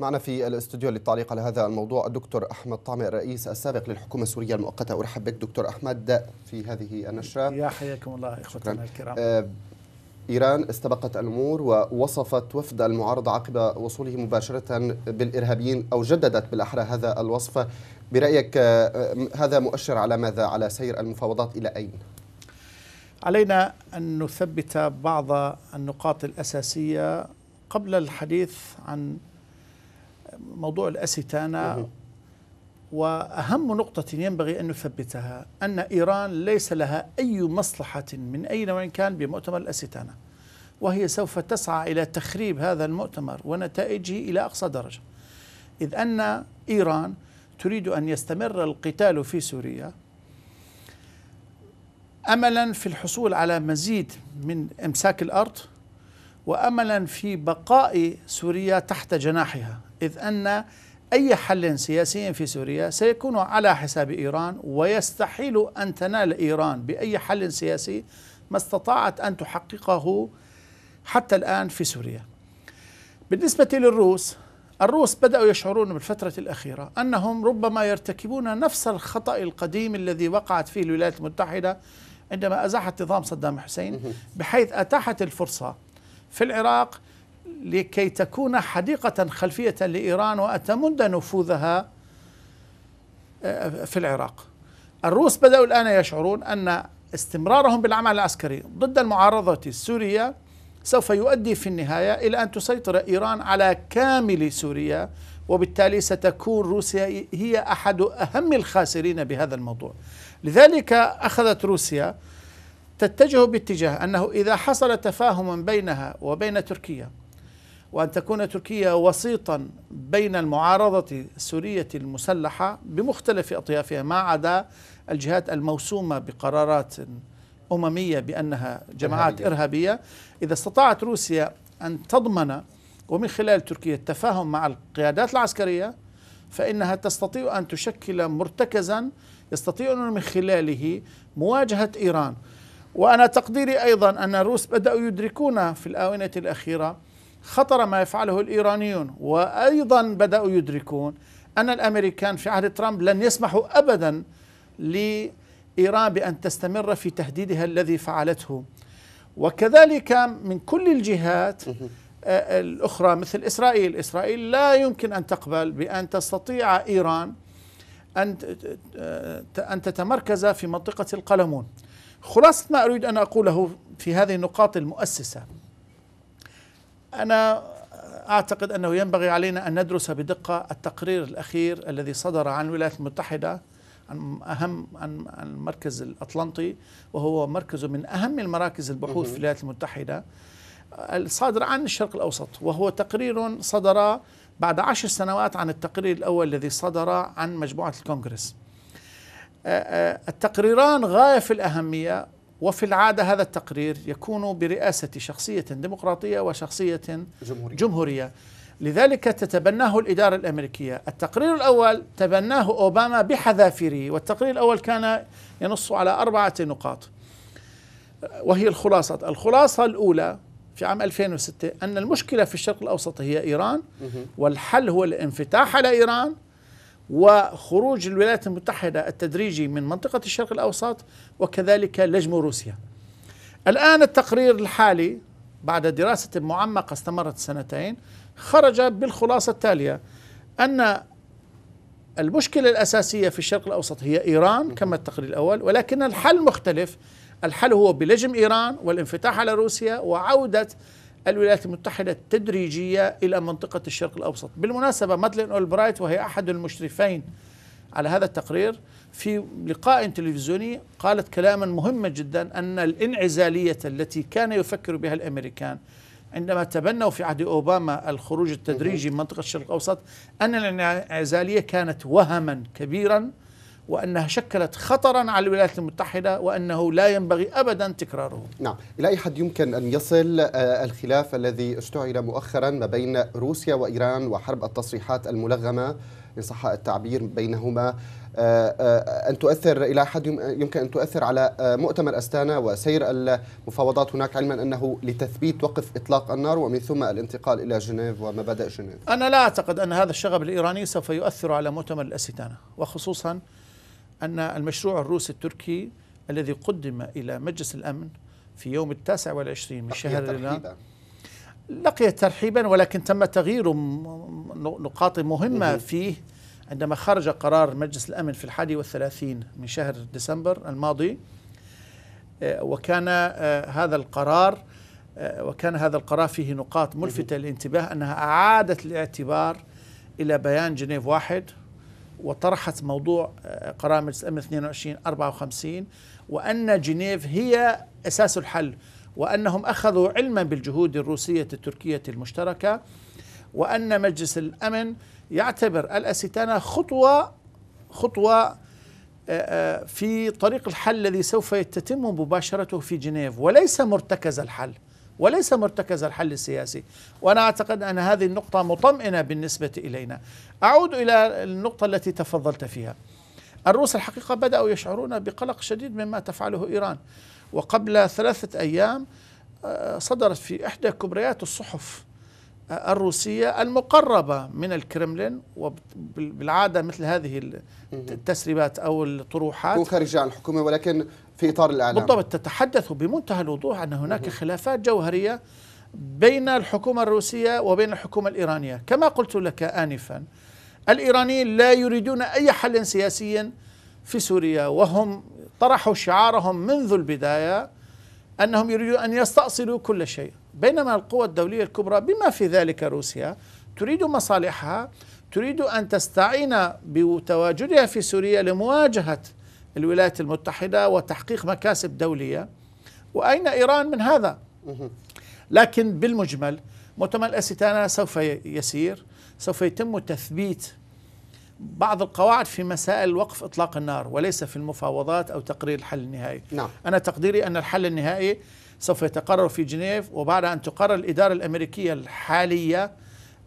معنا في الاستوديو للتعليق على هذا الموضوع الدكتور احمد طعمي الرئيس السابق للحكومه السوريه المؤقته ارحب بك دكتور احمد في هذه النشره يا حياكم الله اخوتنا الكرام آه إيران استبقت الأمور ووصفت وفد المعارضة عقب وصوله مباشرة بالإرهابيين أو جددت بالأحرى هذا الوصف برأيك آه، هذا مؤشر على ماذا على سير المفاوضات إلى أين؟ علينا أن نثبت بعض النقاط الأساسية قبل الحديث عن موضوع الأستانة وأهم نقطة ينبغي أن نثبتها أن إيران ليس لها أي مصلحة من أي نوع كان بمؤتمر الأستانة وهي سوف تسعى إلى تخريب هذا المؤتمر ونتائجه إلى أقصى درجة إذ أن إيران تريد أن يستمر القتال في سوريا املا في الحصول على مزيد من امساك الارض واملا في بقاء سوريا تحت جناحها إذ أن أي حل سياسي في سوريا سيكون على حساب إيران ويستحيل أن تنال إيران بأي حل سياسي ما استطاعت أن تحققه حتى الآن في سوريا بالنسبة للروس الروس بدأوا يشعرون بالفترة الأخيرة أنهم ربما يرتكبون نفس الخطأ القديم الذي وقعت فيه الولايات المتحدة عندما أزاحت نظام صدام حسين بحيث أتاحت الفرصة في العراق لكي تكون حديقة خلفية لإيران وتمد نفوذها آه، في العراق الروس بدأوا الآن يشعرون أن استمرارهم بالعمل العسكري ضد المعارضة السورية سوف يؤدي في النهاية إلى أن تسيطر إيران على كامل سوريا وبالتالي ستكون روسيا هي أحد أهم الخاسرين بهذا الموضوع لذلك أخذت روسيا تتجه باتجاه أنه إذا حصل تفاهم بينها وبين تركيا وأن تكون تركيا وسيطا بين المعارضة السورية المسلحة بمختلف أطيافها ما عدا الجهات الموسومة بقرارات أممية بأنها جماعات إرهابية إذا استطاعت روسيا أن تضمن ومن خلال تركيا التفاهم مع القيادات العسكرية فإنها تستطيع أن تشكل مرتكزا يستطيع من خلاله مواجهة إيران وأنا تقديري أيضا أن الروس بدأوا يدركون في الآونة الأخيرة خطر ما يفعله الإيرانيون وأيضا بدأوا يدركون أن الأمريكان في عهد ترامب لن يسمحوا أبدا لإيران بأن تستمر في تهديدها الذي فعلته وكذلك من كل الجهات آه، الأخرى مثل إسرائيل إسرائيل لا يمكن أن تقبل بأن تستطيع إيران آه، أن تتمركز في منطقة القلمون خلاصة ما أريد أن أقوله في هذه النقاط المؤسسة أنا أعتقد أنه ينبغي علينا أن ندرس بدقة التقرير الأخير الذي صدر عن الولايات المتحدة عن أهم عن المركز الأطلنطي وهو مركز من أهم المراكز البحوث في الولايات المتحدة الصادر عن الشرق الأوسط وهو تقرير صدر بعد عشر سنوات عن التقرير الأول الذي صدر عن مجموعة الكونغرس التقريران غاية في الأهمية وفي العادة هذا التقرير يكون برئاسة شخصية ديمقراطية وشخصية جمهورية, جمهورية. لذلك تتبناه الإدارة الأمريكية التقرير الأول تبناه أوباما بحذافيره والتقرير الأول كان ينص على أربعة نقاط وهي الخلاصة الخلاصة الأولى في عام 2006 أن المشكلة في الشرق الأوسط هي إيران والحل هو الانفتاح على إيران وخروج الولايات المتحدة التدريجي من منطقة الشرق الأوسط وكذلك لجم روسيا الآن التقرير الحالي بعد دراسة معمقة استمرت سنتين خرج بالخلاصة التالية أن المشكلة الأساسية في الشرق الأوسط هي إيران كما التقرير الأول ولكن الحل مختلف الحل هو بلجم إيران والانفتاح على روسيا وعودة الولايات المتحدة التدريجية إلى منطقة الشرق الأوسط بالمناسبة مادلين أولبرايت وهي أحد المشرفين على هذا التقرير في لقاء تلفزيوني قالت كلاما مهما جدا أن الانعزالية التي كان يفكر بها الأمريكان عندما تبنوا في عهد أوباما الخروج التدريجي من منطقة الشرق الأوسط أن الانعزالية كانت وهما كبيرا وأنها شكلت خطرا على الولايات المتحدة وأنه لا ينبغي أبدا تكراره نعم إلى أي حد يمكن أن يصل آه، الخلاف الذي اشتعل مؤخرا ما بين روسيا وإيران وحرب التصريحات الملغمة إن صح التعبير بينهما آه، آه، أن تؤثر إلى حد يمكن أن تؤثر على مؤتمر أستانا وسير المفاوضات هناك علما أنه لتثبيت وقف إطلاق النار ومن ثم الانتقال إلى جنيف ومبادئ جنيف أنا لا أعتقد أن هذا الشغب الإيراني سوف يؤثر على مؤتمر الأستانا وخصوصا أن المشروع الروسي التركي الذي قدم إلى مجلس الأمن في يوم التاسع والعشرين من شهر ترحيبا لقي ترحيبا ولكن تم تغيير نقاط مهمة فيه عندما خرج قرار مجلس الأمن في الحادي والثلاثين من شهر ديسمبر الماضي آه، وكان آه، هذا القرار آه، وكان هذا القرار فيه نقاط ملفتة للانتباه أنها أعادت الاعتبار إلى بيان جنيف واحد وطرحت موضوع قرار مجلس الامن 22 54 وان جنيف هي اساس الحل وانهم اخذوا علما بالجهود الروسيه التركيه المشتركه وان مجلس الامن يعتبر الاستانه خطوه خطوه آه، آه، في طريق الحل الذي سوف يتم مباشرته في جنيف وليس مرتكز الحل وليس مرتكز الحل السياسي وأنا أعتقد أن هذه النقطة مطمئنة بالنسبة إلينا أعود إلى النقطة التي تفضلت فيها الروس الحقيقة بدأوا يشعرون بقلق شديد مما تفعله إيران وقبل ثلاثة أيام آه، صدرت في إحدى كبريات الصحف آه، الروسية المقربة من الكرملين وبالعادة مثل هذه التسريبات أو الطروحات وخارجة عن الحكومة ولكن في إطار الإعلام بالضبط تتحدث بمنتهى الوضوح أن هناك خلافات جوهرية بين الحكومة الروسية وبين الحكومة الإيرانية كما قلت لك آنفا الإيرانيين لا يريدون أي حل سياسي في سوريا وهم طرحوا شعارهم منذ البداية أنهم يريدون أن يستأصلوا كل شيء بينما القوى الدولية الكبرى بما في ذلك روسيا تريد مصالحها تريد أن تستعين بتواجدها في سوريا لمواجهة الولايات المتحدة وتحقيق مكاسب دولية وأين إيران من هذا لكن بالمجمل مؤتمر الاستانة سوف يسير سوف يتم تثبيت بعض القواعد في مسائل وقف إطلاق النار وليس في المفاوضات أو تقرير الحل النهائي نعم. أنا تقديري أن الحل النهائي سوف يتقرر في جنيف وبعد أن تقرر الإدارة الأمريكية الحالية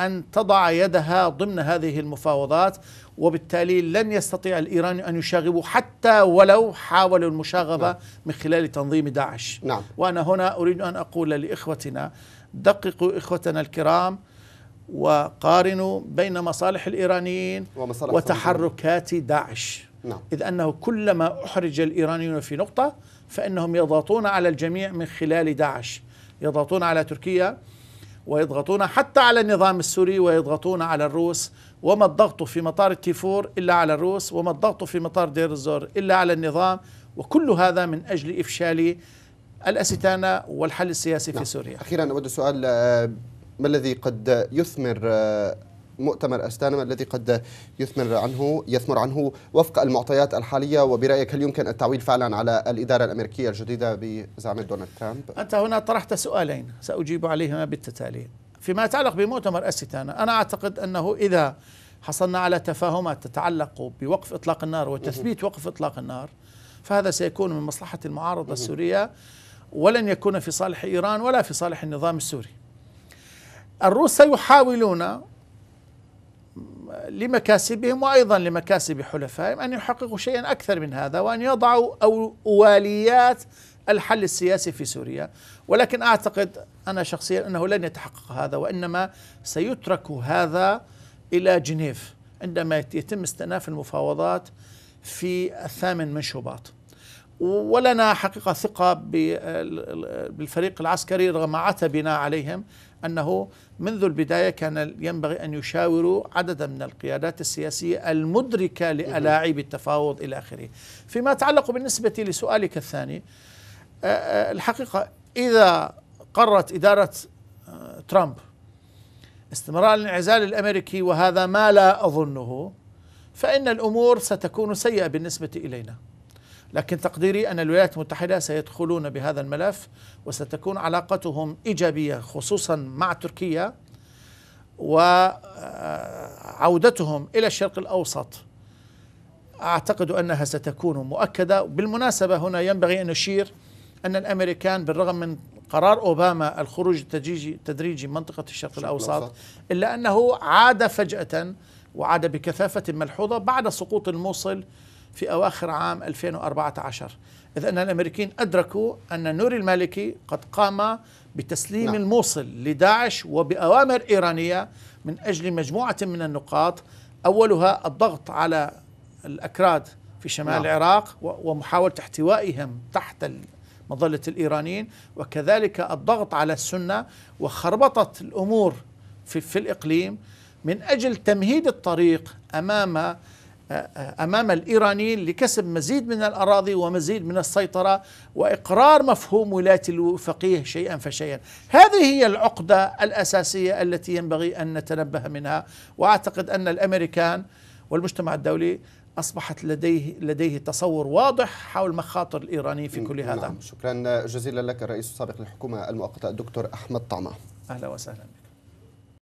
أن تضع يدها ضمن هذه المفاوضات وبالتالي لن يستطيع الإيراني أن يشاغبوا حتى ولو حاولوا المشاغبة نعم. من خلال تنظيم داعش نعم. وأنا هنا أريد أن أقول لإخوتنا دققوا إخوتنا الكرام وقارنوا بين مصالح الإيرانيين ومصالح وتحركات داعش نعم. إذ أنه كلما أحرج الإيرانيون في نقطة فإنهم يضغطون على الجميع من خلال داعش يضغطون على تركيا ويضغطون حتى على النظام السوري ويضغطون على الروس وما الضغط في مطار التيفور إلا على الروس وما الضغط في مطار دير الزور إلا على النظام وكل هذا من أجل إفشال الأستانة والحل السياسي في نعم. سوريا أخيرا أود سؤال آه، ما الذي قد يثمر آه، مؤتمر استانما الذي قد يثمر عنه يثمر عنه وفق المعطيات الحالية وبرأيك هل يمكن التعويل فعلا على الإدارة الأمريكية الجديدة بزعم دونالد ترامب؟ أنت هنا طرحت سؤالين سأجيب عليهما بالتتالي فيما يتعلق بمؤتمر أستانا أنا أعتقد أنه إذا حصلنا على تفاهمات تتعلق بوقف إطلاق النار وتثبيت وقف إطلاق النار فهذا سيكون من مصلحة المعارضة السورية ولن يكون في صالح إيران ولا في صالح النظام السوري الروس سيحاولون لمكاسبهم وايضا لمكاسب حلفائهم ان يحققوا شيئا اكثر من هذا وان يضعوا أو اوليات الحل السياسي في سوريا ولكن اعتقد انا شخصيا انه لن يتحقق هذا وانما سيترك هذا الى جنيف عندما يتم استئناف المفاوضات في الثامن من شباط ولنا حقيقه ثقه بالفريق العسكري رغم عتبنا عليهم أنه منذ البداية كان ينبغي أن يشاوروا عددا من القيادات السياسية المدركة لألاعيب التفاوض إلى آخره فيما يتعلق بالنسبة لسؤالك الثاني آه، آه، الحقيقة إذا قررت إدارة آه، ترامب استمرار الانعزال الامريكي وهذا ما لا اظنه فان الامور ستكون سيئه بالنسبه الينا لكن تقديري أن الولايات المتحدة سيدخلون بهذا الملف وستكون علاقتهم إيجابية خصوصا مع تركيا وعودتهم إلى الشرق الأوسط أعتقد أنها ستكون مؤكدة بالمناسبة هنا ينبغي أن نشير أن الأمريكان بالرغم من قرار اوباما الخروج التدريجي تدريجي منطقه الشرق الاوسط الا انه عاد فجاه وعاد بكثافه ملحوظه بعد سقوط الموصل في أواخر عام 2014 إذ أن الأمريكيين أدركوا أن نوري المالكي قد قام بتسليم نعم. الموصل لداعش وبأوامر إيرانية من أجل مجموعة من النقاط أولها الضغط على الأكراد في شمال نعم. العراق ومحاولة احتوائهم تحت مظلة الإيرانيين وكذلك الضغط على السنة وخربطت الأمور في, في الإقليم من أجل تمهيد الطريق أمام امام الايرانيين لكسب مزيد من الاراضي ومزيد من السيطره واقرار مفهوم ولايه الفقيه شيئا فشيئا. هذه هي العقده الاساسيه التي ينبغي ان نتنبه منها واعتقد ان الامريكان والمجتمع الدولي اصبحت لديه لديه تصور واضح حول مخاطر الايراني في كل هذا. نعم شكرا جزيلا لك الرئيس السابق للحكومه المؤقته الدكتور احمد طعمه. اهلا وسهلا.